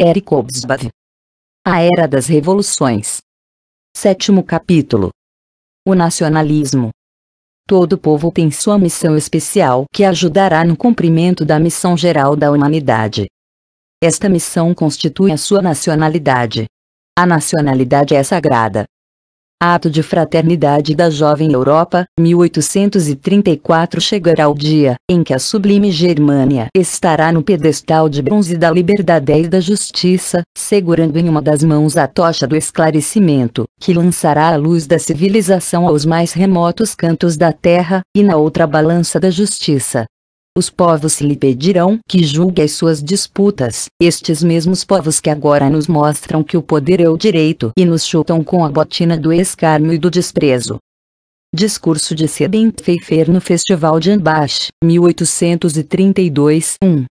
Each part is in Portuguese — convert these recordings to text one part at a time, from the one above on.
Eric Hobsbawm. A Era das Revoluções. Sétimo capítulo. O nacionalismo. Todo povo tem sua missão especial que ajudará no cumprimento da missão geral da humanidade. Esta missão constitui a sua nacionalidade. A nacionalidade é sagrada, Ato de Fraternidade da Jovem Europa, 1834 chegará o dia em que a sublime Germânia estará no pedestal de bronze da liberdade e da justiça, segurando em uma das mãos a tocha do esclarecimento, que lançará a luz da civilização aos mais remotos cantos da terra, e na outra a balança da justiça, os povos lhe pedirão que julgue as suas disputas, estes mesmos povos que agora nos mostram que o poder é o direito e nos chutam com a botina do escárnio e do desprezo. Discurso de Sedem Pfeiffer no Festival de Anbach, 1832 1.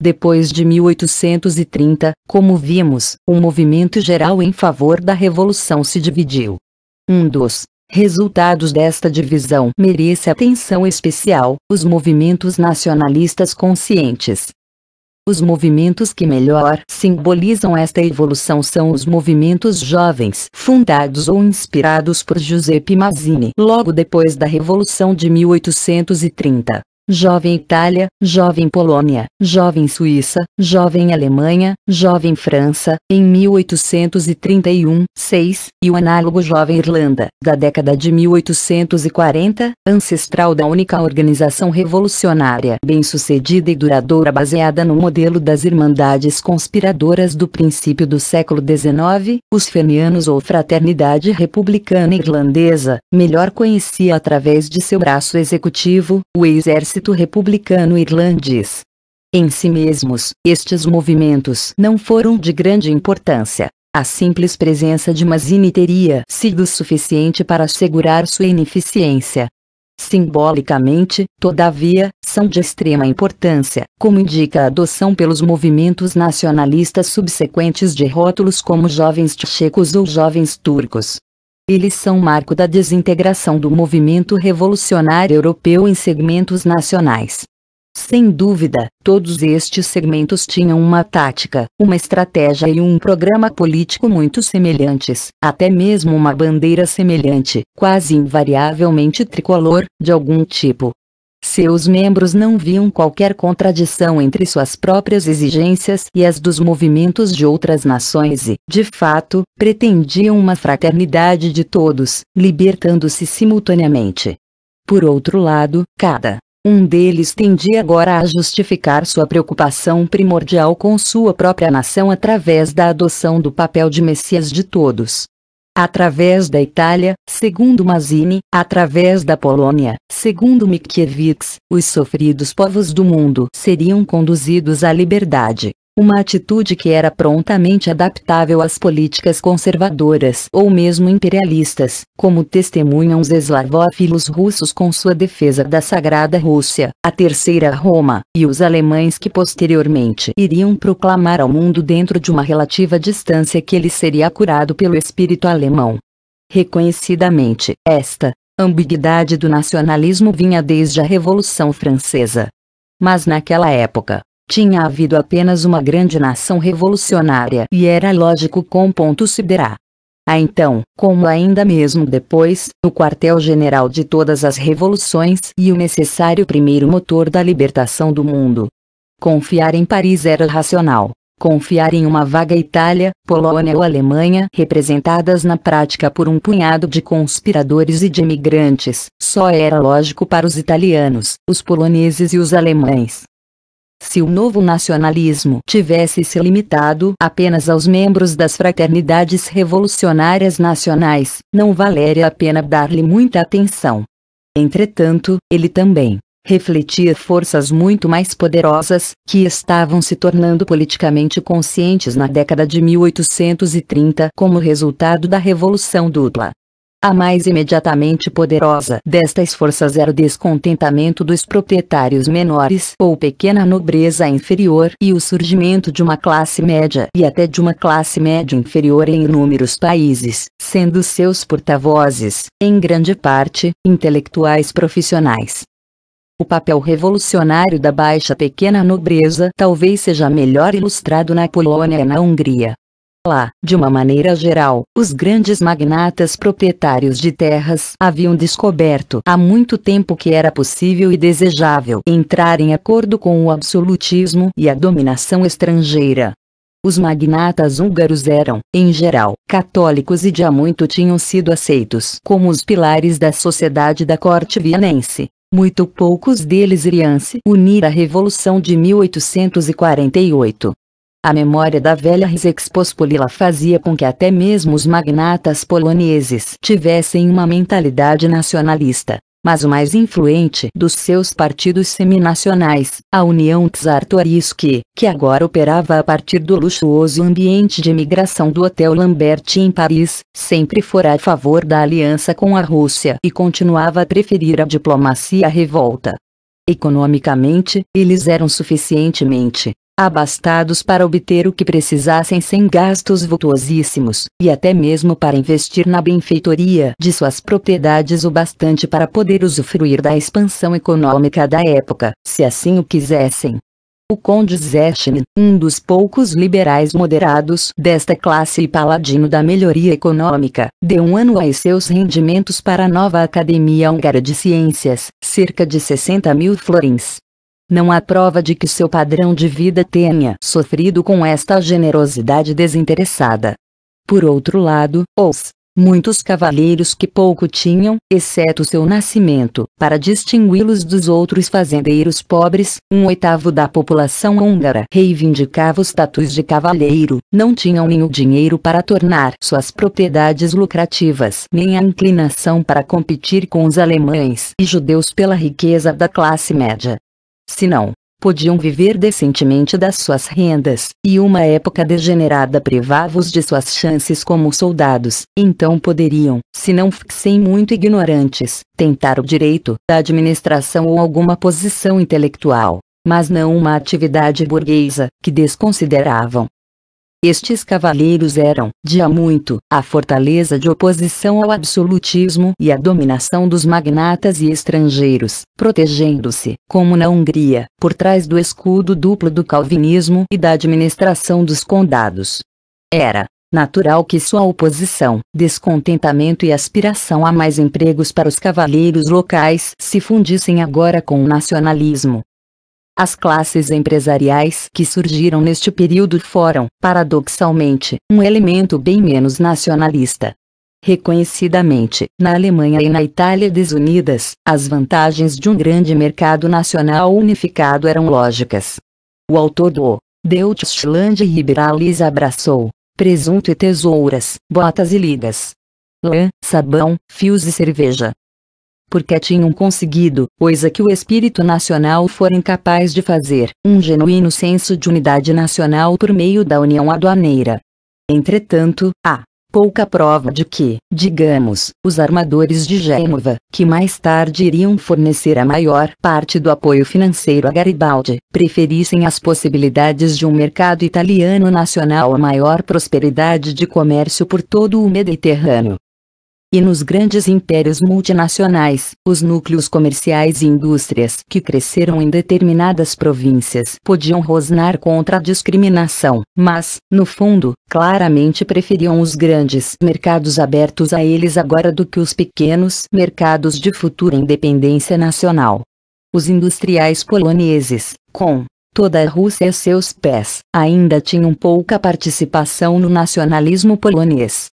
Depois de 1830, como vimos, o movimento geral em favor da revolução se dividiu. Um dos Resultados desta divisão merece atenção especial, os movimentos nacionalistas conscientes. Os movimentos que melhor simbolizam esta evolução são os movimentos jovens, fundados ou inspirados por Giuseppe Mazzini logo depois da Revolução de 1830. Jovem Itália, Jovem Polônia, Jovem Suíça, Jovem Alemanha, Jovem França, em 1831, 6, e o análogo Jovem Irlanda, da década de 1840, ancestral da única organização revolucionária bem-sucedida e duradoura baseada no modelo das irmandades conspiradoras do princípio do século XIX, os Fenianos ou Fraternidade Republicana Irlandesa, melhor conhecia através de seu braço executivo, o Exército exército republicano irlandês. Em si mesmos, estes movimentos não foram de grande importância. A simples presença de Mazzini teria sido suficiente para assegurar sua ineficiência. Simbolicamente, todavia, são de extrema importância, como indica a adoção pelos movimentos nacionalistas subsequentes de rótulos como jovens tchecos ou jovens turcos. Eles são marco da desintegração do movimento revolucionário europeu em segmentos nacionais. Sem dúvida, todos estes segmentos tinham uma tática, uma estratégia e um programa político muito semelhantes, até mesmo uma bandeira semelhante, quase invariavelmente tricolor, de algum tipo, seus membros não viam qualquer contradição entre suas próprias exigências e as dos movimentos de outras nações e, de fato, pretendiam uma fraternidade de todos, libertando-se simultaneamente. Por outro lado, cada um deles tendia agora a justificar sua preocupação primordial com sua própria nação através da adoção do papel de Messias de todos através da Itália, segundo Mazzini, através da Polônia, segundo Mickiewicz, os sofridos povos do mundo seriam conduzidos à liberdade uma atitude que era prontamente adaptável às políticas conservadoras ou mesmo imperialistas, como testemunham os eslavófilos russos com sua defesa da Sagrada Rússia, a Terceira Roma, e os alemães que posteriormente iriam proclamar ao mundo dentro de uma relativa distância que ele seria curado pelo espírito alemão. Reconhecidamente, esta ambiguidade do nacionalismo vinha desde a Revolução Francesa. Mas naquela época, tinha havido apenas uma grande nação revolucionária e era lógico com ponto se A ah, então, como ainda mesmo depois, o quartel-general de todas as revoluções e o necessário primeiro motor da libertação do mundo. Confiar em Paris era racional. Confiar em uma vaga Itália, Polônia ou Alemanha, representadas na prática por um punhado de conspiradores e de imigrantes, só era lógico para os italianos, os poloneses e os alemães. Se o novo nacionalismo tivesse se limitado apenas aos membros das fraternidades revolucionárias nacionais, não valeria a pena dar-lhe muita atenção. Entretanto, ele também refletia forças muito mais poderosas que estavam se tornando politicamente conscientes na década de 1830 como resultado da Revolução Dupla. A mais imediatamente poderosa destas forças era o descontentamento dos proprietários menores ou pequena nobreza inferior e o surgimento de uma classe média e até de uma classe média inferior em inúmeros países, sendo seus porta-vozes, em grande parte, intelectuais profissionais. O papel revolucionário da baixa pequena nobreza talvez seja melhor ilustrado na Polônia e na Hungria, Lá, de uma maneira geral, os grandes magnatas proprietários de terras haviam descoberto há muito tempo que era possível e desejável entrar em acordo com o absolutismo e a dominação estrangeira. Os magnatas húngaros eram, em geral, católicos e de há muito tinham sido aceitos como os pilares da sociedade da corte vienense. Muito poucos deles iriam se unir à Revolução de 1848, a memória da velha Rzeczpospolita fazia com que até mesmo os magnatas poloneses tivessem uma mentalidade nacionalista mas o mais influente dos seus partidos seminacionais, a União Czartoryski, que agora operava a partir do luxuoso ambiente de imigração do Hotel Lambert em Paris, sempre fora a favor da aliança com a Rússia e continuava a preferir a diplomacia à revolta. Economicamente, eles eram suficientemente abastados para obter o que precisassem sem gastos vultuosíssimos, e até mesmo para investir na benfeitoria de suas propriedades o bastante para poder usufruir da expansão econômica da época, se assim o quisessem. O conde Zeschin, um dos poucos liberais moderados desta classe e paladino da melhoria econômica, deu um ano a seus rendimentos para a nova Academia Húngara de Ciências, cerca de 60 mil florins, não há prova de que seu padrão de vida tenha sofrido com esta generosidade desinteressada. Por outro lado, os muitos cavalheiros que pouco tinham, exceto seu nascimento, para distingui-los dos outros fazendeiros pobres, um oitavo da população húngara reivindicava os status de cavalheiro, não tinham nem o dinheiro para tornar suas propriedades lucrativas, nem a inclinação para competir com os alemães e judeus pela riqueza da classe média. Se não, podiam viver decentemente das suas rendas, e uma época degenerada privava-os de suas chances como soldados, então poderiam, se não fossem muito ignorantes, tentar o direito da administração ou alguma posição intelectual, mas não uma atividade burguesa, que desconsideravam, estes cavaleiros eram, de há muito, a fortaleza de oposição ao absolutismo e à dominação dos magnatas e estrangeiros, protegendo-se, como na Hungria, por trás do escudo duplo do calvinismo e da administração dos condados. Era, natural que sua oposição, descontentamento e aspiração a mais empregos para os cavaleiros locais se fundissem agora com o nacionalismo, as classes empresariais que surgiram neste período foram, paradoxalmente, um elemento bem menos nacionalista. Reconhecidamente, na Alemanha e na Itália desunidas, as vantagens de um grande mercado nacional unificado eram lógicas. O autor do Deutschland Liberalis abraçou presunto e tesouras, botas e ligas, lã, sabão, fios e cerveja, porque tinham conseguido, coisa que o espírito nacional for incapaz de fazer, um genuíno senso de unidade nacional por meio da união aduaneira. Entretanto, há pouca prova de que, digamos, os armadores de Gênova, que mais tarde iriam fornecer a maior parte do apoio financeiro a Garibaldi, preferissem as possibilidades de um mercado italiano nacional à maior prosperidade de comércio por todo o Mediterrâneo. E nos grandes impérios multinacionais, os núcleos comerciais e indústrias que cresceram em determinadas províncias podiam rosnar contra a discriminação, mas, no fundo, claramente preferiam os grandes mercados abertos a eles agora do que os pequenos mercados de futura independência nacional. Os industriais poloneses, com toda a Rússia a seus pés, ainda tinham pouca participação no nacionalismo polonês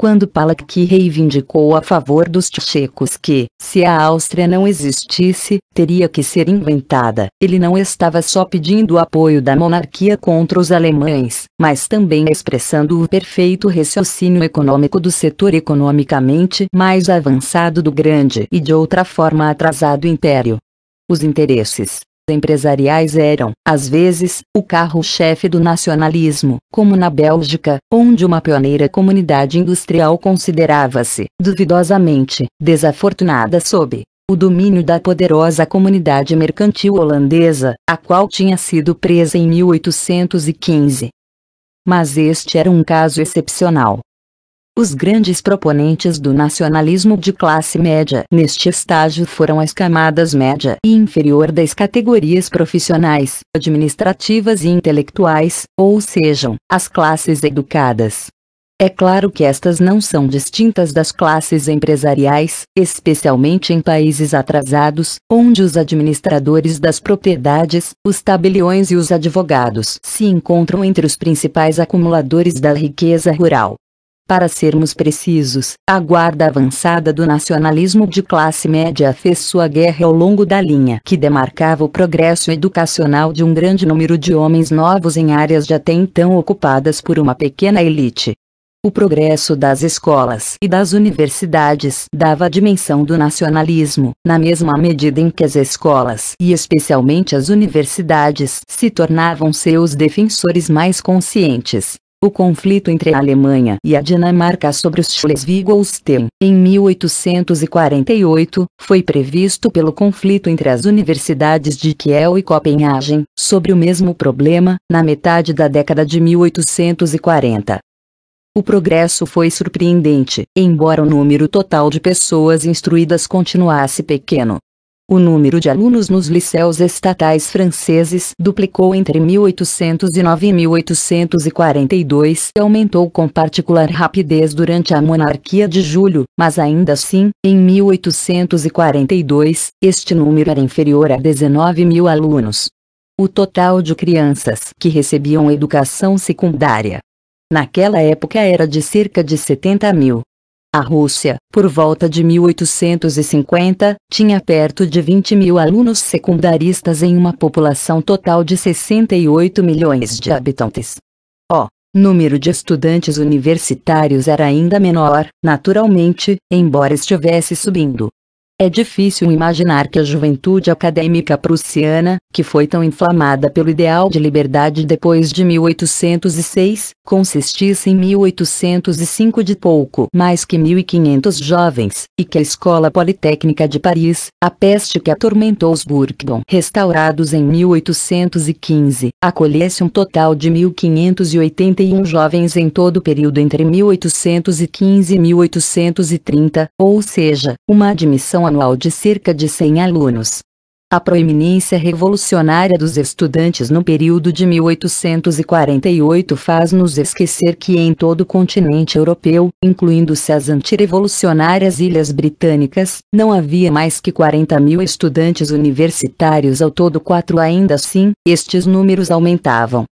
quando Palacki reivindicou a favor dos tchecos que, se a Áustria não existisse, teria que ser inventada. Ele não estava só pedindo o apoio da monarquia contra os alemães, mas também expressando o perfeito raciocínio econômico do setor economicamente mais avançado do grande e de outra forma atrasado império. Os interesses empresariais eram, às vezes, o carro-chefe do nacionalismo, como na Bélgica, onde uma pioneira comunidade industrial considerava-se, duvidosamente, desafortunada sob o domínio da poderosa comunidade mercantil holandesa, a qual tinha sido presa em 1815. Mas este era um caso excepcional. Os grandes proponentes do nacionalismo de classe média neste estágio foram as camadas média e inferior das categorias profissionais, administrativas e intelectuais, ou sejam, as classes educadas. É claro que estas não são distintas das classes empresariais, especialmente em países atrasados, onde os administradores das propriedades, os tabeliões e os advogados se encontram entre os principais acumuladores da riqueza rural. Para sermos precisos, a guarda avançada do nacionalismo de classe média fez sua guerra ao longo da linha que demarcava o progresso educacional de um grande número de homens novos em áreas já até então ocupadas por uma pequena elite. O progresso das escolas e das universidades dava a dimensão do nacionalismo, na mesma medida em que as escolas e especialmente as universidades se tornavam seus defensores mais conscientes. O conflito entre a Alemanha e a Dinamarca sobre os Schleswig-Holstein, em 1848, foi previsto pelo conflito entre as universidades de Kiel e Copenhagen, sobre o mesmo problema, na metade da década de 1840. O progresso foi surpreendente, embora o número total de pessoas instruídas continuasse pequeno. O número de alunos nos liceus estatais franceses duplicou entre 1809 e 1842 e aumentou com particular rapidez durante a monarquia de Julho, mas ainda assim, em 1842, este número era inferior a 19 mil alunos. O total de crianças que recebiam educação secundária naquela época era de cerca de 70 mil. A Rússia, por volta de 1850, tinha perto de 20 mil alunos secundaristas em uma população total de 68 milhões de habitantes. O número de estudantes universitários era ainda menor, naturalmente, embora estivesse subindo. É difícil imaginar que a juventude acadêmica prussiana, que foi tão inflamada pelo ideal de liberdade depois de 1806, consistisse em 1805 de pouco mais que 1.500 jovens, e que a Escola Politécnica de Paris, a peste que atormentou os Bourbon restaurados em 1815, acolhesse um total de 1.581 jovens em todo o período entre 1815 e 1830, ou seja, uma admissão anual de cerca de 100 alunos. A proeminência revolucionária dos estudantes no período de 1848 faz nos esquecer que em todo o continente europeu, incluindo-se as antirevolucionárias ilhas britânicas, não havia mais que 40 mil estudantes universitários ao todo quatro ainda assim, estes números aumentavam,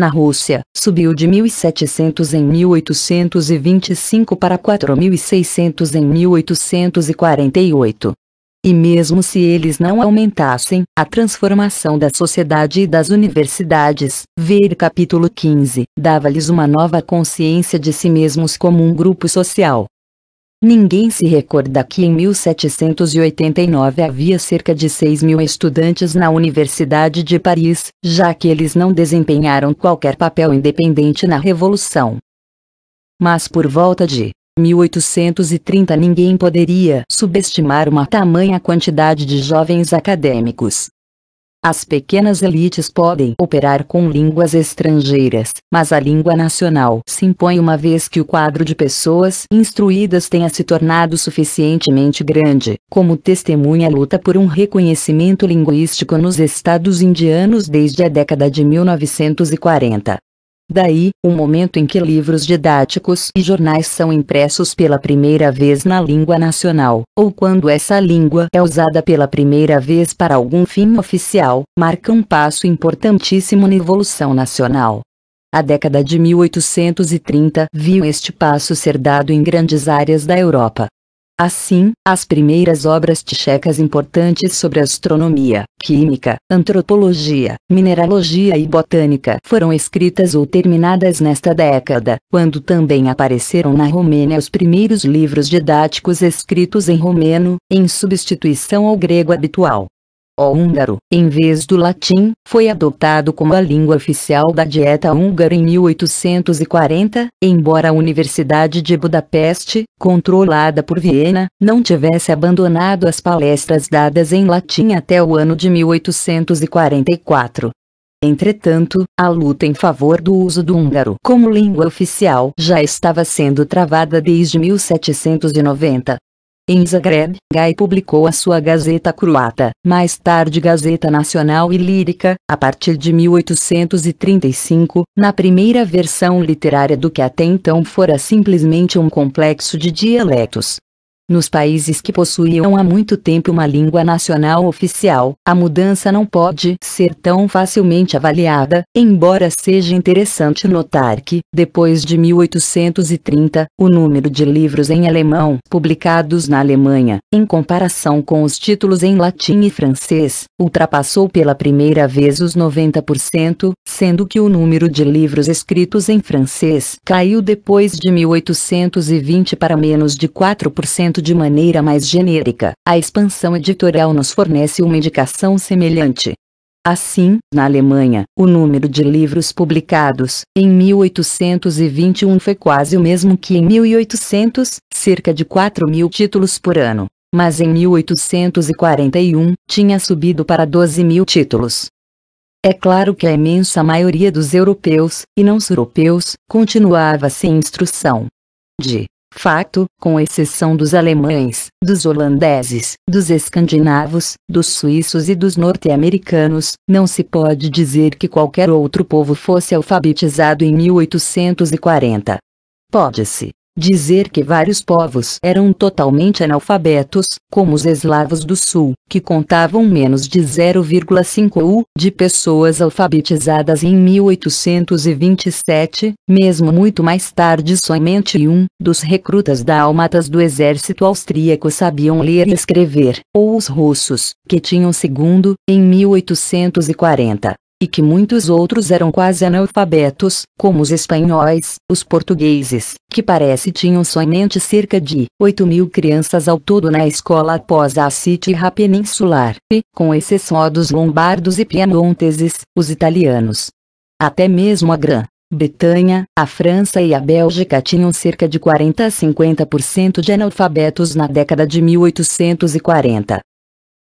na Rússia, subiu de 1.700 em 1825 para 4.600 em 1848. E mesmo se eles não aumentassem, a transformação da sociedade e das universidades, ver capítulo 15, dava-lhes uma nova consciência de si mesmos como um grupo social. Ninguém se recorda que em 1789 havia cerca de 6 mil estudantes na Universidade de Paris, já que eles não desempenharam qualquer papel independente na Revolução. Mas por volta de 1830 ninguém poderia subestimar uma tamanha quantidade de jovens acadêmicos. As pequenas elites podem operar com línguas estrangeiras, mas a língua nacional se impõe uma vez que o quadro de pessoas instruídas tenha se tornado suficientemente grande, como testemunha a luta por um reconhecimento linguístico nos estados indianos desde a década de 1940. Daí, o momento em que livros didáticos e jornais são impressos pela primeira vez na língua nacional, ou quando essa língua é usada pela primeira vez para algum fim oficial, marca um passo importantíssimo na evolução nacional. A década de 1830 viu este passo ser dado em grandes áreas da Europa, Assim, as primeiras obras tchecas importantes sobre astronomia, química, antropologia, mineralogia e botânica foram escritas ou terminadas nesta década, quando também apareceram na Romênia os primeiros livros didáticos escritos em romeno, em substituição ao grego habitual. O húngaro, em vez do latim, foi adotado como a língua oficial da dieta húngara em 1840, embora a Universidade de Budapeste, controlada por Viena, não tivesse abandonado as palestras dadas em latim até o ano de 1844. Entretanto, a luta em favor do uso do húngaro como língua oficial já estava sendo travada desde 1790. Em Zagreb, Gai publicou a sua Gazeta Croata, mais tarde Gazeta Nacional e Lírica, a partir de 1835, na primeira versão literária do que até então fora simplesmente um complexo de dialetos. Nos países que possuíam há muito tempo uma língua nacional oficial, a mudança não pode ser tão facilmente avaliada, embora seja interessante notar que, depois de 1830, o número de livros em alemão publicados na Alemanha, em comparação com os títulos em latim e francês, ultrapassou pela primeira vez os 90%, sendo que o número de livros escritos em francês caiu depois de 1820 para menos de 4% de maneira mais genérica, a expansão editorial nos fornece uma indicação semelhante. Assim, na Alemanha, o número de livros publicados, em 1821 foi quase o mesmo que em 1800, cerca de 4 mil títulos por ano. Mas em 1841, tinha subido para 12 mil títulos. É claro que a imensa maioria dos europeus, e não europeus, continuava sem instrução. De Fato, com exceção dos alemães, dos holandeses, dos escandinavos, dos suíços e dos norte-americanos, não se pode dizer que qualquer outro povo fosse alfabetizado em 1840. Pode-se, Dizer que vários povos eram totalmente analfabetos, como os eslavos do sul, que contavam menos de 0,5 U de pessoas alfabetizadas em 1827, mesmo muito mais tarde somente um dos recrutas dálmatas do exército austríaco sabiam ler e escrever, ou os russos, que tinham segundo, em 1840, e que muitos outros eram quase analfabetos, como os espanhóis, os portugueses, que parece tinham somente cerca de 8 mil crianças ao todo na escola após a Síria peninsular, e, com exceção dos lombardos e piemonteses, os italianos. Até mesmo a grã Bretanha, a França e a Bélgica tinham cerca de 40 a 50% de analfabetos na década de 1840.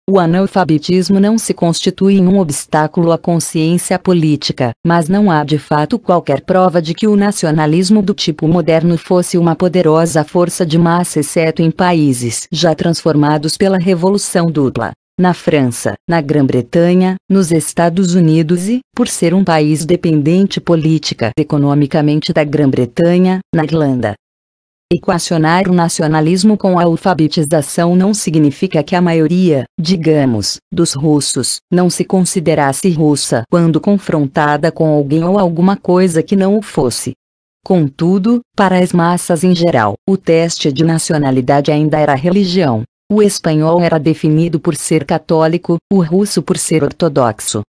O analfabetismo não se constitui um obstáculo à consciência política, mas não há de fato qualquer prova de que o nacionalismo do tipo moderno fosse uma poderosa força de massa exceto em países já transformados pela Revolução Dupla na França, na Grã-Bretanha, nos Estados Unidos e, por ser um país dependente política economicamente da Grã-Bretanha, na Irlanda, Equacionar o nacionalismo com a alfabetização não significa que a maioria, digamos, dos russos, não se considerasse russa quando confrontada com alguém ou alguma coisa que não o fosse. Contudo, para as massas em geral, o teste de nacionalidade ainda era religião. O espanhol era definido por ser católico, o russo por ser ortodoxo.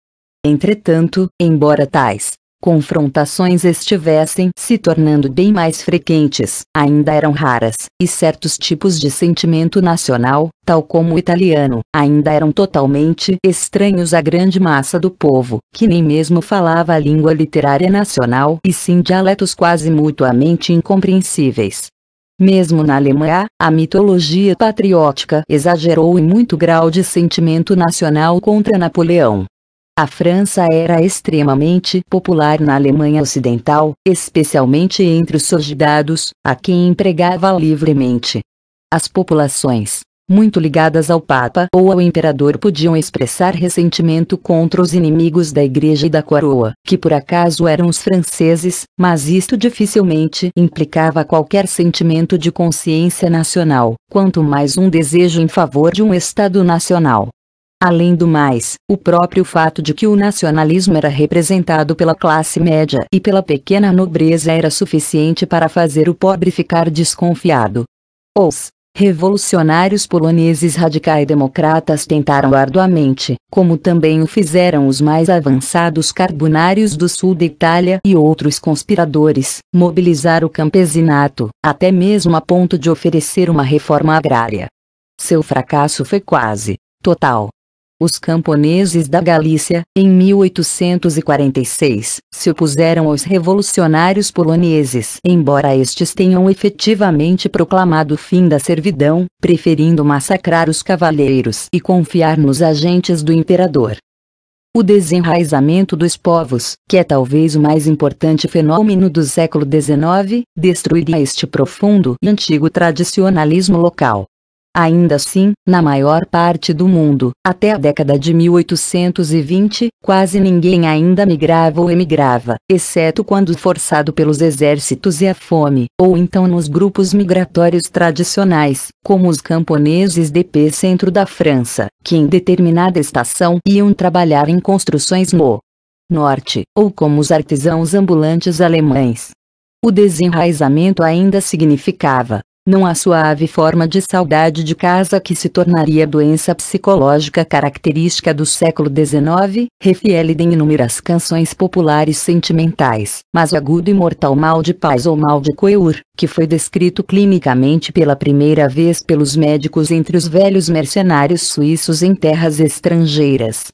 Entretanto, embora tais confrontações estivessem se tornando bem mais frequentes, ainda eram raras, e certos tipos de sentimento nacional, tal como o italiano, ainda eram totalmente estranhos à grande massa do povo, que nem mesmo falava a língua literária nacional e sim dialetos quase mutuamente incompreensíveis. Mesmo na Alemanha, a mitologia patriótica exagerou em muito grau de sentimento nacional contra Napoleão, a França era extremamente popular na Alemanha Ocidental, especialmente entre os soldados, a quem empregava livremente. As populações, muito ligadas ao Papa ou ao Imperador, podiam expressar ressentimento contra os inimigos da Igreja e da Coroa, que por acaso eram os franceses, mas isto dificilmente implicava qualquer sentimento de consciência nacional, quanto mais um desejo em favor de um Estado nacional. Além do mais, o próprio fato de que o nacionalismo era representado pela classe média e pela pequena nobreza era suficiente para fazer o pobre ficar desconfiado. Os revolucionários poloneses radicais democratas tentaram arduamente, como também o fizeram os mais avançados carbonários do sul da Itália e outros conspiradores, mobilizar o campesinato, até mesmo a ponto de oferecer uma reforma agrária. Seu fracasso foi quase total os camponeses da Galícia, em 1846, se opuseram aos revolucionários poloneses, embora estes tenham efetivamente proclamado o fim da servidão, preferindo massacrar os cavaleiros e confiar nos agentes do imperador. O desenraizamento dos povos, que é talvez o mais importante fenômeno do século XIX, destruiria este profundo e antigo tradicionalismo local. Ainda assim, na maior parte do mundo, até a década de 1820, quase ninguém ainda migrava ou emigrava, exceto quando forçado pelos exércitos e a fome, ou então nos grupos migratórios tradicionais, como os camponeses de P centro da França, que em determinada estação iam trabalhar em construções no norte, ou como os artesãos ambulantes alemães. O desenraizamento ainda significava, não a suave forma de saudade de casa que se tornaria doença psicológica característica do século XIX, refiélida em inúmeras canções populares sentimentais, mas o agudo e mortal mal de paz ou mal de coeur, que foi descrito clinicamente pela primeira vez pelos médicos entre os velhos mercenários suíços em terras estrangeiras,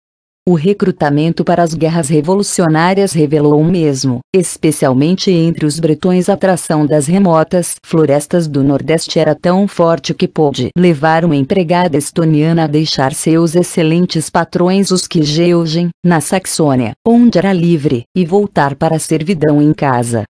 o recrutamento para as guerras revolucionárias revelou o mesmo, especialmente entre os bretões. A atração das remotas florestas do Nordeste era tão forte que pôde levar uma empregada estoniana a deixar seus excelentes patrões os que Geugen, na Saxônia, onde era livre, e voltar para a servidão em casa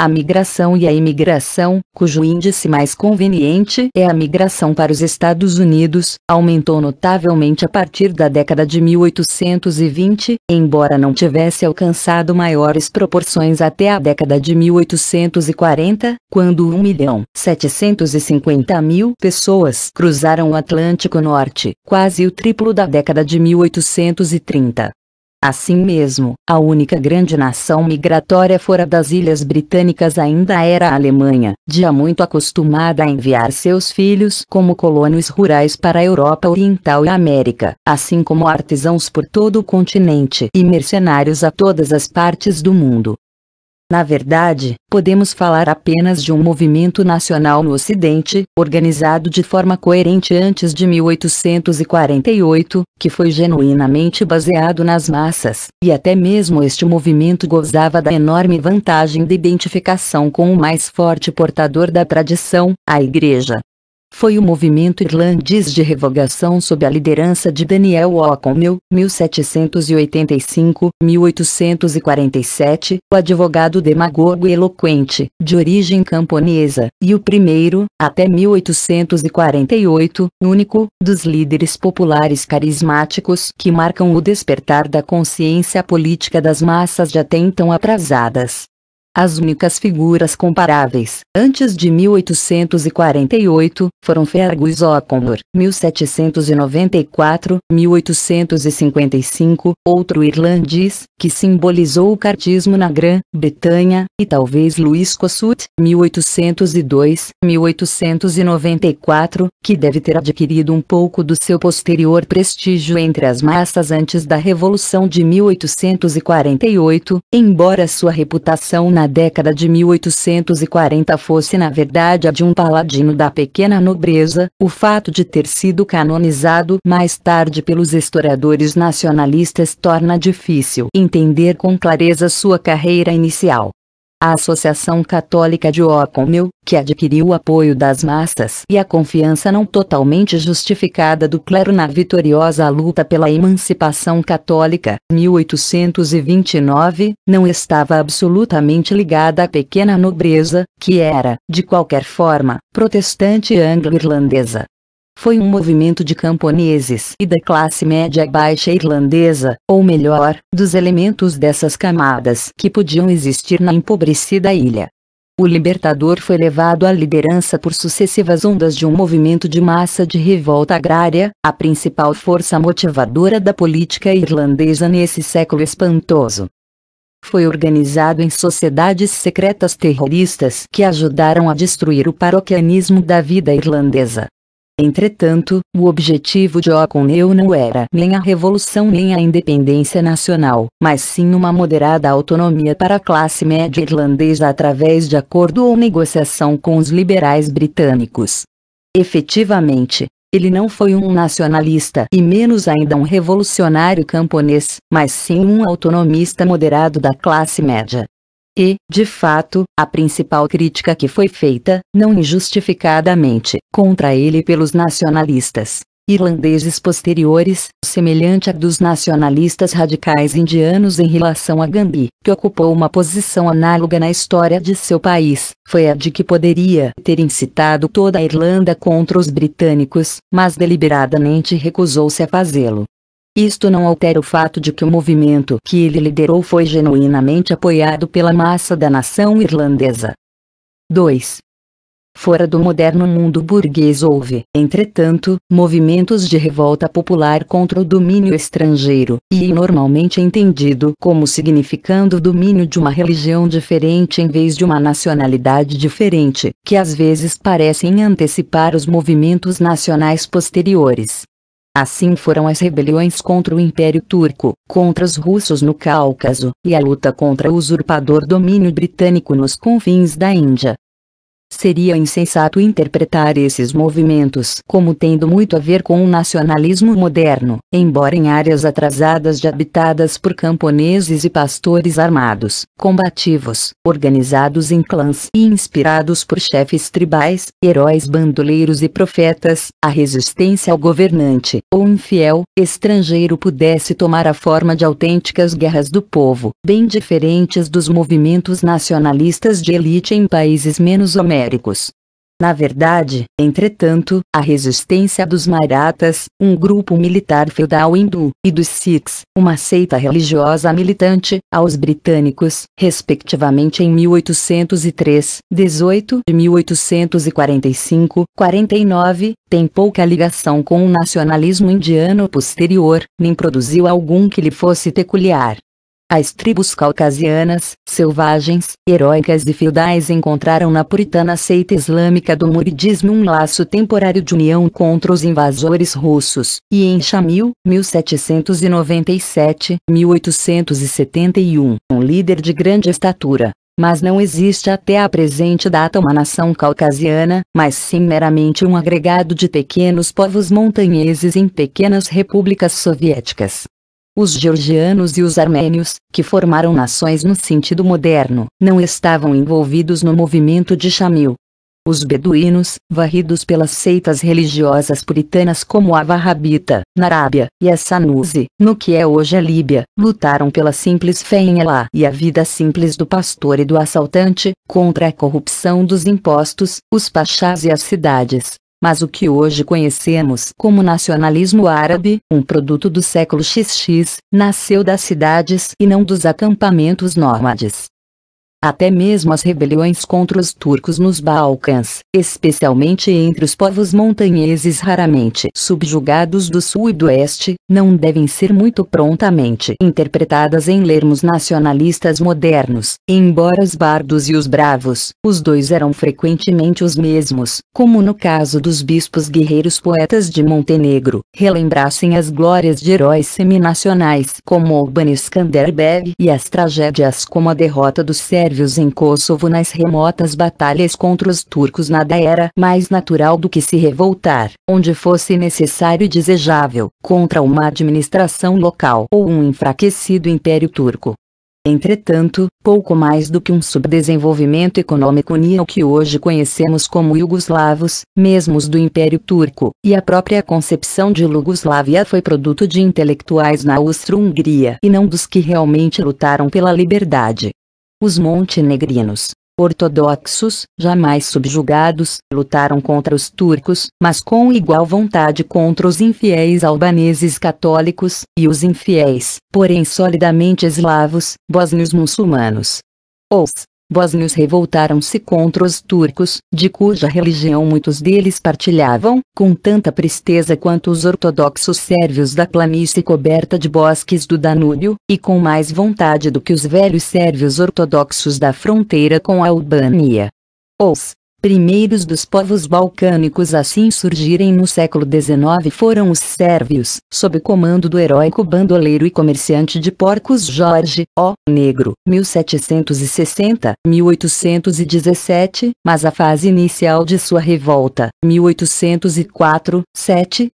a migração e a imigração, cujo índice mais conveniente é a migração para os Estados Unidos, aumentou notavelmente a partir da década de 1820, embora não tivesse alcançado maiores proporções até a década de 1840, quando 1 milhão 750 mil pessoas cruzaram o Atlântico Norte, quase o triplo da década de 1830. Assim mesmo, a única grande nação migratória fora das ilhas britânicas ainda era a Alemanha, já muito acostumada a enviar seus filhos como colonos rurais para a Europa Oriental e América, assim como artesãos por todo o continente e mercenários a todas as partes do mundo. Na verdade, podemos falar apenas de um movimento nacional no Ocidente, organizado de forma coerente antes de 1848, que foi genuinamente baseado nas massas, e até mesmo este movimento gozava da enorme vantagem de identificação com o mais forte portador da tradição, a Igreja foi o movimento irlandês de revogação sob a liderança de Daniel O'Connell, 1785-1847, o advogado demagogo e eloquente, de origem camponesa, e o primeiro, até 1848, único, dos líderes populares carismáticos que marcam o despertar da consciência política das massas já até então atrasadas. As únicas figuras comparáveis, antes de 1848, foram Fergus O'Connor, 1794-1855, outro irlandês, que simbolizou o cartismo na Grã-Bretanha, e talvez Louis Kossuth, 1802-1894, que deve ter adquirido um pouco do seu posterior prestígio entre as massas antes da Revolução de 1848, embora sua reputação na na década de 1840 fosse na verdade a de um paladino da pequena nobreza, o fato de ter sido canonizado mais tarde pelos historiadores nacionalistas torna difícil entender com clareza sua carreira inicial a Associação Católica de Oppenheimer, que adquiriu o apoio das massas e a confiança não totalmente justificada do clero na vitoriosa luta pela emancipação católica, 1829, não estava absolutamente ligada à pequena nobreza, que era, de qualquer forma, protestante anglo-irlandesa, foi um movimento de camponeses e da classe média baixa irlandesa, ou melhor, dos elementos dessas camadas que podiam existir na empobrecida ilha. O libertador foi levado à liderança por sucessivas ondas de um movimento de massa de revolta agrária, a principal força motivadora da política irlandesa nesse século espantoso foi organizado em sociedades secretas terroristas que ajudaram a destruir o paroquianismo da vida irlandesa. Entretanto, o objetivo de O'Connell não era nem a revolução nem a independência nacional, mas sim uma moderada autonomia para a classe média irlandesa através de acordo ou negociação com os liberais britânicos. Efetivamente, ele não foi um nacionalista e menos ainda um revolucionário camponês, mas sim um autonomista moderado da classe média, que, de fato, a principal crítica que foi feita, não injustificadamente, contra ele pelos nacionalistas irlandeses posteriores, semelhante à dos nacionalistas radicais indianos em relação a Gandhi, que ocupou uma posição análoga na história de seu país, foi a de que poderia ter incitado toda a Irlanda contra os britânicos, mas deliberadamente recusou-se a fazê-lo. Isto não altera o fato de que o movimento que ele liderou foi genuinamente apoiado pela massa da nação irlandesa. 2. Fora do moderno mundo burguês houve, entretanto, movimentos de revolta popular contra o domínio estrangeiro, e normalmente entendido como significando o domínio de uma religião diferente em vez de uma nacionalidade diferente, que às vezes parecem antecipar os movimentos nacionais posteriores. Assim foram as rebeliões contra o Império Turco, contra os russos no Cáucaso, e a luta contra o usurpador domínio britânico nos confins da Índia, Seria insensato interpretar esses movimentos como tendo muito a ver com o nacionalismo moderno, embora em áreas atrasadas de habitadas por camponeses e pastores armados, combativos, organizados em clãs e inspirados por chefes tribais, heróis bandoleiros e profetas, a resistência ao governante, ou infiel, estrangeiro pudesse tomar a forma de autênticas guerras do povo, bem diferentes dos movimentos nacionalistas de elite em países menos homéricos na verdade, entretanto, a resistência dos Marathas, um grupo militar feudal hindu, e dos Sikhs, uma seita religiosa militante, aos britânicos, respectivamente em 1803, 18 e 1845, 49, tem pouca ligação com o nacionalismo indiano posterior, nem produziu algum que lhe fosse peculiar. As tribos caucasianas, selvagens, heróicas e feudais encontraram na puritana seita islâmica do muridismo um laço temporário de união contra os invasores russos, e em Chamil, 1797-1871, um líder de grande estatura, mas não existe até a presente data uma nação caucasiana, mas sim meramente um agregado de pequenos povos montanheses em pequenas repúblicas soviéticas. Os georgianos e os armênios, que formaram nações no sentido moderno, não estavam envolvidos no movimento de Chamil. Os beduínos, varridos pelas seitas religiosas puritanas como a Wahhabita, na Arábia, e a Sanusi, no que é hoje a Líbia, lutaram pela simples fé em Allah e a vida simples do pastor e do assaltante, contra a corrupção dos impostos, os pachás e as cidades, mas o que hoje conhecemos como nacionalismo árabe, um produto do século XX, nasceu das cidades e não dos acampamentos nômades até mesmo as rebeliões contra os turcos nos Balcãs, especialmente entre os povos montanheses raramente subjugados do sul e do oeste, não devem ser muito prontamente interpretadas em lermos nacionalistas modernos, embora os bardos e os bravos, os dois eram frequentemente os mesmos, como no caso dos bispos guerreiros poetas de Montenegro, relembrassem as glórias de heróis seminacionais como Alban Skanderbeg e as tragédias como a derrota dos Sérgio sérvios em Kosovo nas remotas batalhas contra os turcos nada era mais natural do que se revoltar, onde fosse necessário e desejável, contra uma administração local ou um enfraquecido império turco. Entretanto, pouco mais do que um subdesenvolvimento econômico unia o que hoje conhecemos como iugoslavos, mesmos do Império Turco, e a própria concepção de Iugoslávia foi produto de intelectuais na Austro-Hungria e não dos que realmente lutaram pela liberdade. Os montenegrinos, ortodoxos, jamais subjugados, lutaram contra os turcos, mas com igual vontade contra os infiéis albaneses católicos, e os infiéis, porém solidamente eslavos, bósnios muçulmanos. Os bósnios revoltaram-se contra os turcos, de cuja religião muitos deles partilhavam, com tanta tristeza quanto os ortodoxos sérvios da planície coberta de bosques do Danúbio, e com mais vontade do que os velhos sérvios ortodoxos da fronteira com a Albânia. Os primeiros dos povos balcânicos a assim surgirem no século XIX foram os sérvios, sob comando do heróico bandoleiro e comerciante de porcos Jorge, O. Negro, 1760-1817, mas a fase inicial de sua revolta, 1804-7,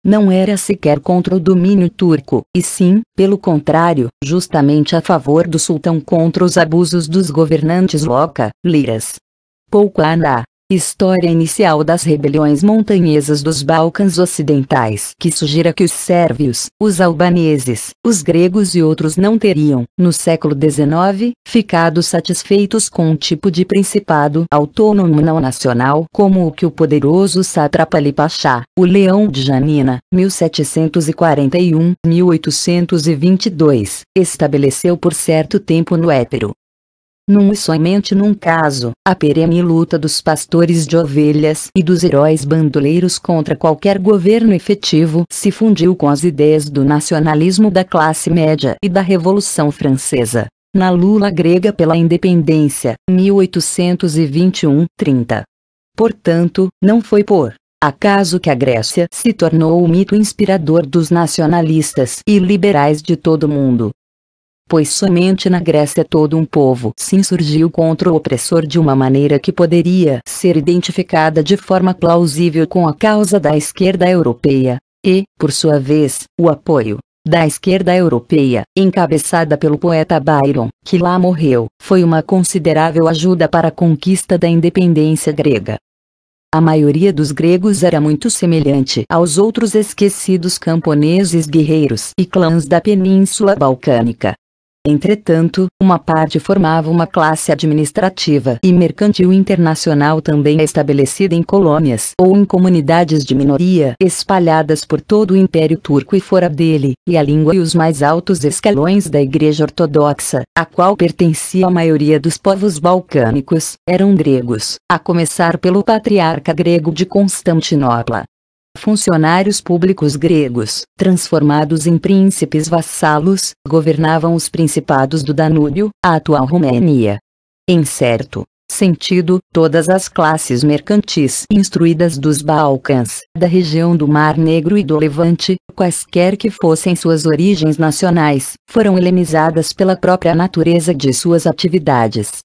não era sequer contra o domínio turco, e sim, pelo contrário, justamente a favor do sultão contra os abusos dos governantes Loca, Liras, Pouco Pouquaná, História inicial das rebeliões montanhesas dos Balcãs Ocidentais que sugira que os sérvios, os albaneses, os gregos e outros não teriam, no século XIX, ficado satisfeitos com um tipo de principado autônomo não nacional como o que o poderoso sátrapa Ali Pachá, o Leão de Janina, 1741-1822, estabeleceu por certo tempo no Épero num e somente num caso, a perene luta dos pastores de ovelhas e dos heróis bandoleiros contra qualquer governo efetivo se fundiu com as ideias do nacionalismo da classe média e da Revolução Francesa. Na Lula grega pela independência, 1821-30. Portanto, não foi por acaso que a Grécia se tornou o mito inspirador dos nacionalistas e liberais de todo o mundo, pois somente na Grécia todo um povo se insurgiu contra o opressor de uma maneira que poderia ser identificada de forma plausível com a causa da esquerda europeia, e, por sua vez, o apoio da esquerda europeia, encabeçada pelo poeta Byron, que lá morreu, foi uma considerável ajuda para a conquista da independência grega. A maioria dos gregos era muito semelhante aos outros esquecidos camponeses guerreiros e clãs da Península Balcânica, Entretanto, uma parte formava uma classe administrativa e mercantil internacional também estabelecida em colônias ou em comunidades de minoria espalhadas por todo o Império Turco e fora dele, e a língua e os mais altos escalões da Igreja Ortodoxa, a qual pertencia a maioria dos povos balcânicos, eram gregos, a começar pelo patriarca grego de Constantinopla funcionários públicos gregos, transformados em príncipes vassalos, governavam os principados do Danúbio, a atual Romênia. Em certo sentido, todas as classes mercantis instruídas dos Balcãs, da região do Mar Negro e do Levante, quaisquer que fossem suas origens nacionais, foram helenizadas pela própria natureza de suas atividades.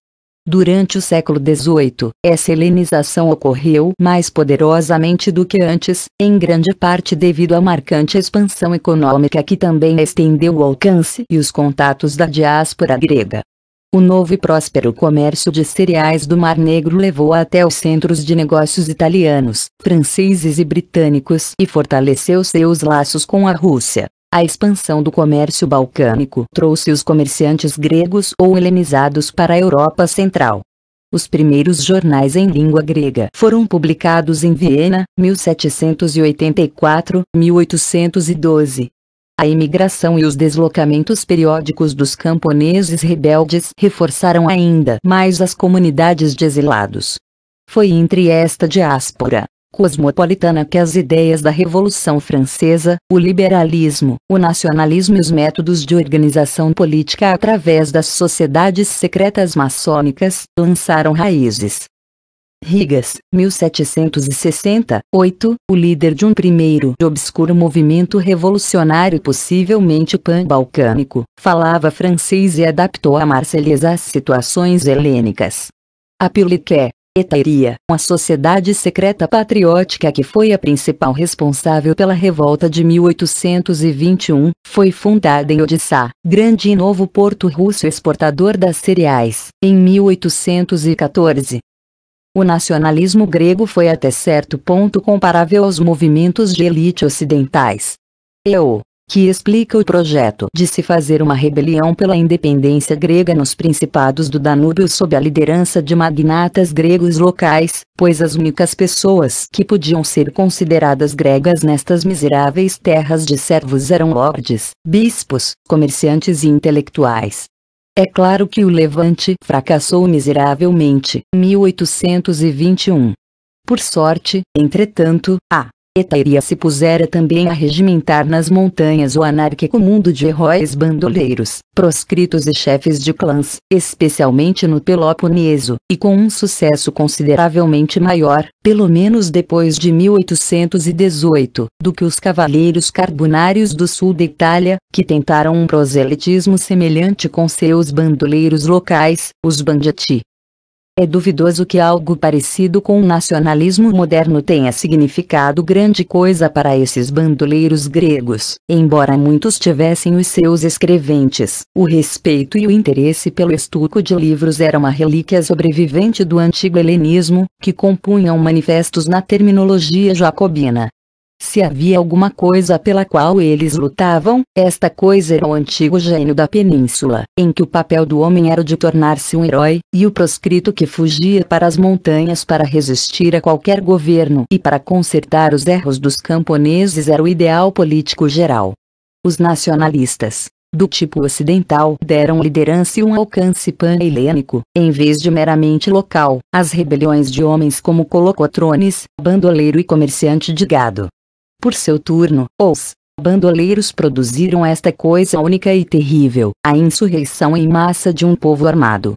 Durante o século XVIII, essa helenização ocorreu mais poderosamente do que antes, em grande parte devido à marcante expansão econômica que também estendeu o alcance e os contatos da diáspora grega. O novo e próspero comércio de cereais do Mar Negro levou até os centros de negócios italianos, franceses e britânicos e fortaleceu seus laços com a Rússia. A expansão do comércio balcânico trouxe os comerciantes gregos ou helenizados para a Europa Central. Os primeiros jornais em língua grega foram publicados em Viena, 1784-1812. A imigração e os deslocamentos periódicos dos camponeses rebeldes reforçaram ainda mais as comunidades de exilados. Foi entre esta diáspora cosmopolitana que as ideias da Revolução Francesa, o liberalismo, o nacionalismo e os métodos de organização política através das sociedades secretas maçônicas lançaram raízes. Rigas, 1768, o líder de um primeiro obscuro movimento revolucionário possivelmente pan-balcânico, falava francês e adaptou a Marselhesa às situações helênicas. Apiliqué, Etaíria, uma sociedade secreta patriótica que foi a principal responsável pela revolta de 1821, foi fundada em Odissá, grande e novo porto russo exportador das cereais, em 1814. O nacionalismo grego foi até certo ponto comparável aos movimentos de elite ocidentais. Eu que explica o projeto de se fazer uma rebelião pela independência grega nos principados do Danúbio sob a liderança de magnatas gregos locais, pois as únicas pessoas que podiam ser consideradas gregas nestas miseráveis terras de servos eram lordes, bispos, comerciantes e intelectuais. É claro que o Levante fracassou miseravelmente, 1821. Por sorte, entretanto, a Etaíria se pusera também a regimentar nas montanhas o anárquico mundo de heróis bandoleiros, proscritos e chefes de clãs, especialmente no Peloponeso, e com um sucesso consideravelmente maior, pelo menos depois de 1818, do que os cavaleiros carbonários do sul da Itália, que tentaram um proselitismo semelhante com seus bandoleiros locais, os banditi. É duvidoso que algo parecido com o nacionalismo moderno tenha significado grande coisa para esses bandoleiros gregos, embora muitos tivessem os seus escreventes. O respeito e o interesse pelo estudo de livros era uma relíquia sobrevivente do antigo helenismo, que compunham manifestos na terminologia jacobina. Se havia alguma coisa pela qual eles lutavam, esta coisa era o antigo gênio da península, em que o papel do homem era o de tornar-se um herói, e o proscrito que fugia para as montanhas para resistir a qualquer governo e para consertar os erros dos camponeses era o ideal político geral. Os nacionalistas, do tipo ocidental deram liderança e um alcance pan-helênico, em vez de meramente local, às rebeliões de homens como Colocotrones, bandoleiro e comerciante de gado. Por seu turno, os bandoleiros produziram esta coisa única e terrível, a insurreição em massa de um povo armado,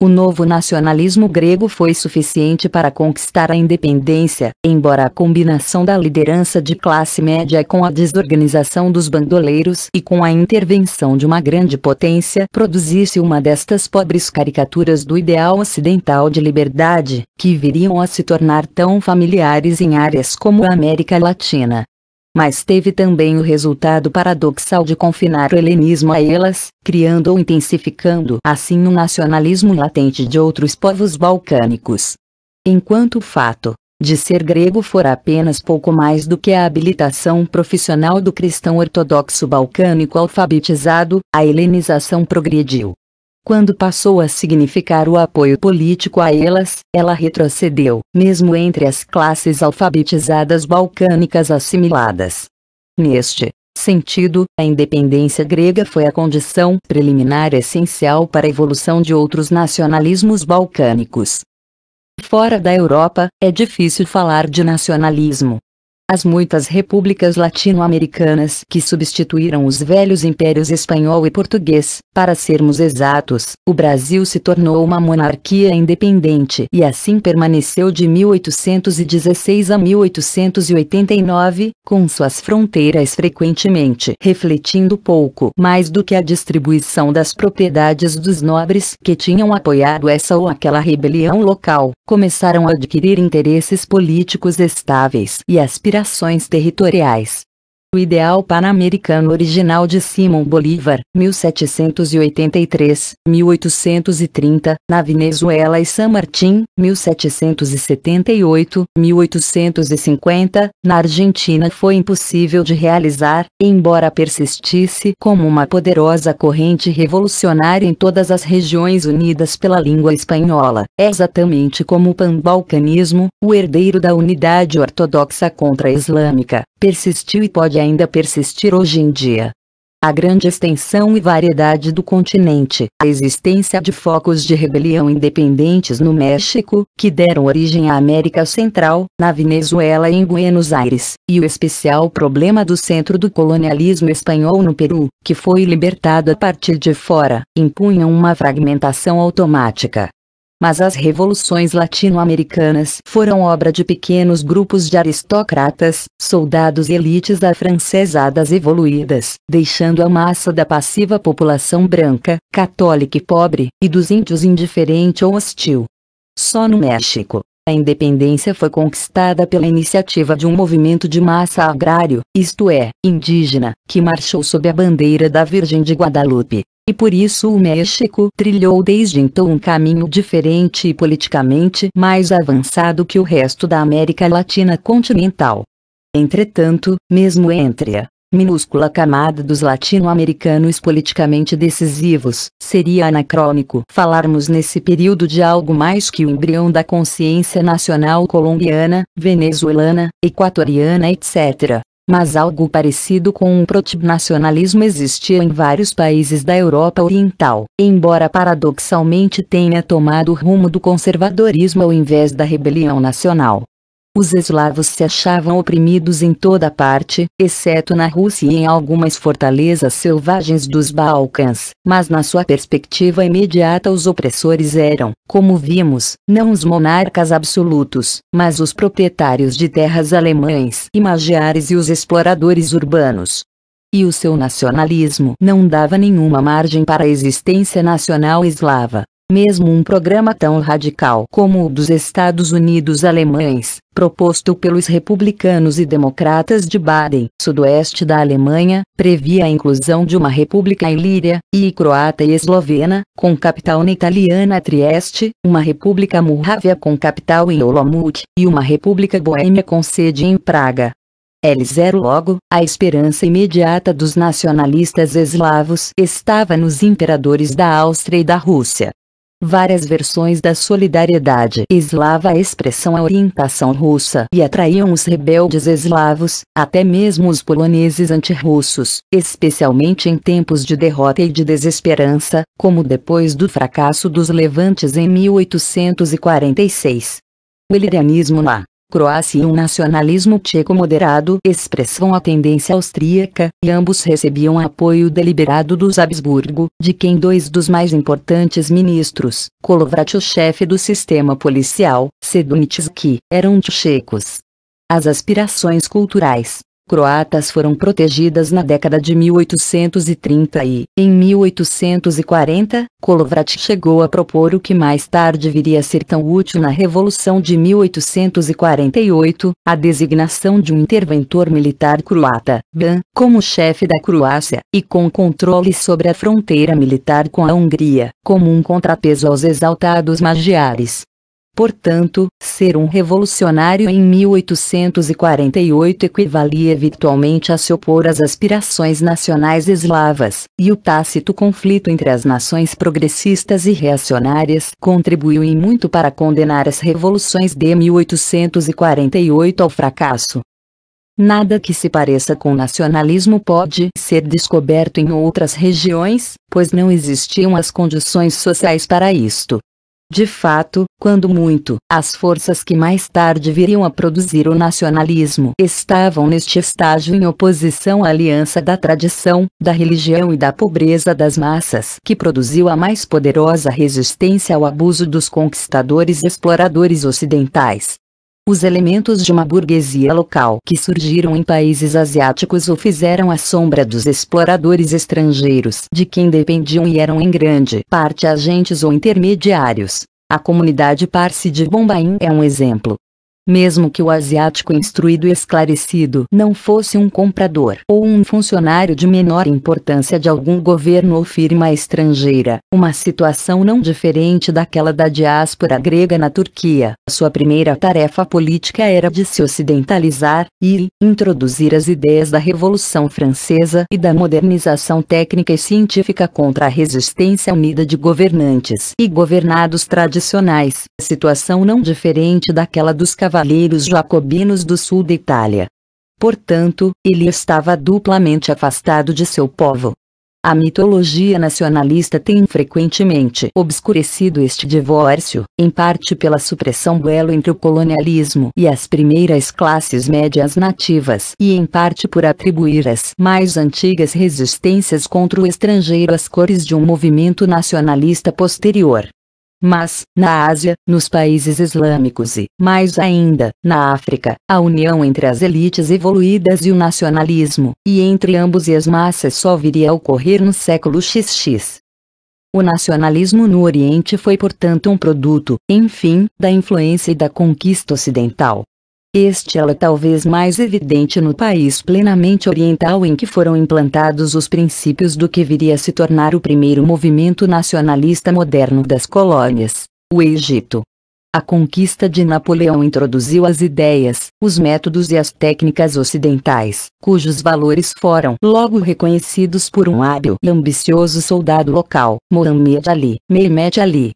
o novo nacionalismo grego foi suficiente para conquistar a independência, embora a combinação da liderança de classe média com a desorganização dos bandoleiros e com a intervenção de uma grande potência produzisse uma destas pobres caricaturas do ideal ocidental de liberdade, que viriam a se tornar tão familiares em áreas como a América Latina mas teve também o resultado paradoxal de confinar o helenismo a elas, criando ou intensificando assim um nacionalismo latente de outros povos balcânicos. Enquanto o fato de ser grego for apenas pouco mais do que a habilitação profissional do cristão ortodoxo balcânico alfabetizado, a helenização progrediu, quando passou a significar o apoio político a elas, ela retrocedeu, mesmo entre as classes alfabetizadas balcânicas assimiladas. Neste sentido, a independência grega foi a condição preliminar essencial para a evolução de outros nacionalismos balcânicos. Fora da Europa, é difícil falar de nacionalismo, as muitas repúblicas latino-americanas que substituíram os velhos impérios espanhol e português, para sermos exatos, o Brasil se tornou uma monarquia independente e assim permaneceu de 1816 a 1889, com suas fronteiras frequentemente refletindo pouco mais do que a distribuição das propriedades dos nobres que tinham apoiado essa ou aquela rebelião local, começaram a adquirir interesses políticos estáveis e aspirações obrigações territoriais. Ideal Pan-Americano Original de Simão Bolívar, 1783-1830, na Venezuela e San Martín, 1778-1850, na Argentina foi impossível de realizar, embora persistisse como uma poderosa corrente revolucionária em todas as regiões unidas pela língua espanhola. É exatamente como o pan-balcanismo, o herdeiro da unidade ortodoxa contra-islâmica, persistiu e pode ainda ainda persistir hoje em dia. A grande extensão e variedade do continente, a existência de focos de rebelião independentes no México, que deram origem à América Central, na Venezuela e em Buenos Aires, e o especial problema do centro do colonialismo espanhol no Peru, que foi libertado a partir de fora, impunham uma fragmentação automática, mas as revoluções latino-americanas foram obra de pequenos grupos de aristocratas, soldados e elites afrancesadas evoluídas, deixando a massa da passiva população branca, católica e pobre, e dos índios indiferente ou hostil. Só no México, a independência foi conquistada pela iniciativa de um movimento de massa agrário, isto é, indígena, que marchou sob a bandeira da Virgem de Guadalupe, e por isso o México trilhou desde então um caminho diferente e politicamente mais avançado que o resto da América Latina continental. Entretanto, mesmo entre a minúscula camada dos latino-americanos politicamente decisivos, seria anacrônico falarmos nesse período de algo mais que o embrião da consciência nacional colombiana, venezuelana, equatoriana etc mas algo parecido com um protibnacionalismo existia em vários países da Europa Oriental, embora paradoxalmente tenha tomado o rumo do conservadorismo ao invés da rebelião nacional. Os eslavos se achavam oprimidos em toda parte, exceto na Rússia e em algumas fortalezas selvagens dos Balcãs, mas na sua perspectiva imediata os opressores eram, como vimos, não os monarcas absolutos, mas os proprietários de terras alemães e magiares e os exploradores urbanos. E o seu nacionalismo não dava nenhuma margem para a existência nacional eslava, mesmo um programa tão radical como o dos Estados Unidos alemães, proposto pelos republicanos e democratas de Baden, sudoeste da Alemanha, previa a inclusão de uma república ilíria, e croata e eslovena, com capital na italiana Trieste, uma república murrávia com capital em Olomouc, e uma república boêmia com sede em Praga. L0 Logo, a esperança imediata dos nacionalistas eslavos estava nos imperadores da Áustria e da Rússia, Várias versões da solidariedade eslava expressam a orientação russa e atraíam os rebeldes eslavos, até mesmo os poloneses antirrussos, especialmente em tempos de derrota e de desesperança, como depois do fracasso dos levantes em 1846. O ilirianismo na Croácia e um nacionalismo tcheco moderado expressam a tendência austríaca, e ambos recebiam apoio deliberado dos Habsburgo, de quem dois dos mais importantes ministros, Kolovrat o chefe do sistema policial, Sedunitsky, eram tchecos. As aspirações culturais, croatas foram protegidas na década de 1830 e, em 1840, Kolovrat chegou a propor o que mais tarde viria a ser tão útil na Revolução de 1848, a designação de um interventor militar croata, Ban, como chefe da Croácia, e com controle sobre a fronteira militar com a Hungria, como um contrapeso aos exaltados magiares, Portanto, ser um revolucionário em 1848 equivalia virtualmente a se opor às aspirações nacionais eslavas, e o tácito conflito entre as nações progressistas e reacionárias contribuiu em muito para condenar as revoluções de 1848 ao fracasso. Nada que se pareça com nacionalismo pode ser descoberto em outras regiões, pois não existiam as condições sociais para isto. De fato, quando muito, as forças que mais tarde viriam a produzir o nacionalismo estavam neste estágio em oposição à aliança da tradição, da religião e da pobreza das massas que produziu a mais poderosa resistência ao abuso dos conquistadores e exploradores ocidentais. Os elementos de uma burguesia local que surgiram em países asiáticos o fizeram à sombra dos exploradores estrangeiros de quem dependiam e eram em grande parte agentes ou intermediários. A comunidade Parsi de Bombaim é um exemplo mesmo que o asiático instruído e esclarecido não fosse um comprador ou um funcionário de menor importância de algum governo ou firma estrangeira, uma situação não diferente daquela da diáspora grega na Turquia. Sua primeira tarefa política era de se ocidentalizar e introduzir as ideias da Revolução Francesa e da modernização técnica e científica contra a resistência unida de governantes e governados tradicionais, situação não diferente daquela dos cavaleiros jacobinos do sul da Itália. Portanto, ele estava duplamente afastado de seu povo. A mitologia nacionalista tem frequentemente obscurecido este divórcio, em parte pela supressão do elo entre o colonialismo e as primeiras classes médias nativas e em parte por atribuir as mais antigas resistências contra o estrangeiro às cores de um movimento nacionalista posterior. Mas, na Ásia, nos países islâmicos e, mais ainda, na África, a união entre as elites evoluídas e o nacionalismo, e entre ambos e as massas só viria a ocorrer no século XX. O nacionalismo no Oriente foi portanto um produto, enfim, da influência e da conquista ocidental, este é talvez mais evidente no país plenamente oriental em que foram implantados os princípios do que viria a se tornar o primeiro movimento nacionalista moderno das colônias, o Egito. A conquista de Napoleão introduziu as ideias, os métodos e as técnicas ocidentais, cujos valores foram logo reconhecidos por um hábil e ambicioso soldado local, Mohammed Ali, Mehmet Ali,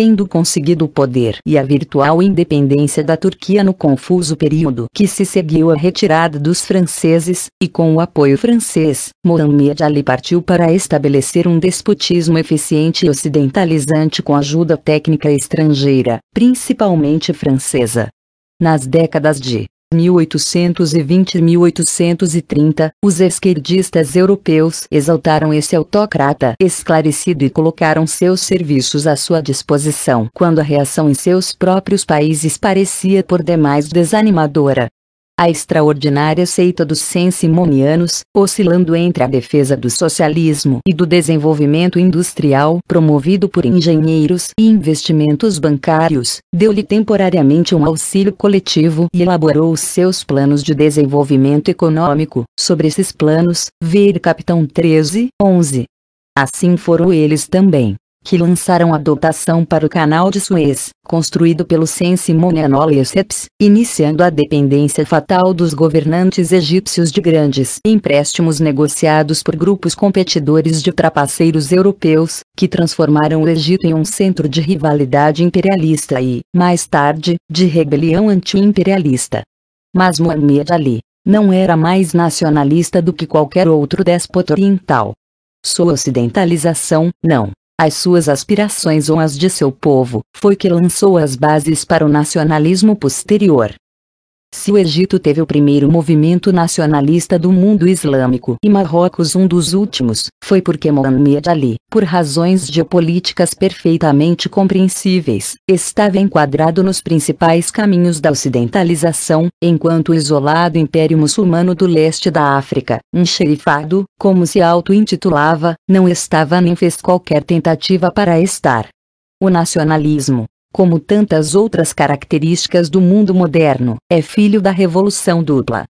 tendo conseguido o poder e a virtual independência da Turquia no confuso período que se seguiu à retirada dos franceses, e com o apoio francês, Mohammed Ali partiu para estabelecer um despotismo eficiente e ocidentalizante com ajuda técnica estrangeira, principalmente francesa. Nas décadas de 1820-1830, os esquerdistas europeus exaltaram esse autocrata esclarecido e colocaram seus serviços à sua disposição. Quando a reação em seus próprios países parecia por demais desanimadora, a extraordinária seita dos sensimonianos, oscilando entre a defesa do socialismo e do desenvolvimento industrial promovido por engenheiros e investimentos bancários, deu-lhe temporariamente um auxílio coletivo e elaborou seus planos de desenvolvimento econômico. Sobre esses planos, ver Capitão 13, 11. Assim foram eles também que lançaram a dotação para o canal de Suez, construído pelo Sensimoniano iniciando a dependência fatal dos governantes egípcios de grandes empréstimos negociados por grupos competidores de trapaceiros europeus, que transformaram o Egito em um centro de rivalidade imperialista e, mais tarde, de rebelião anti-imperialista. Mas Muhammad Ali não era mais nacionalista do que qualquer outro déspota oriental. Sua ocidentalização, não as suas aspirações ou as de seu povo, foi que lançou as bases para o nacionalismo posterior. Se o Egito teve o primeiro movimento nacionalista do mundo islâmico e Marrocos um dos últimos, foi porque Mohamed Ali, por razões geopolíticas perfeitamente compreensíveis, estava enquadrado nos principais caminhos da ocidentalização, enquanto o isolado Império Muçulmano do leste da África, um xerifado, como se auto-intitulava, não estava nem fez qualquer tentativa para estar. O nacionalismo, como tantas outras características do mundo moderno, é filho da revolução dupla,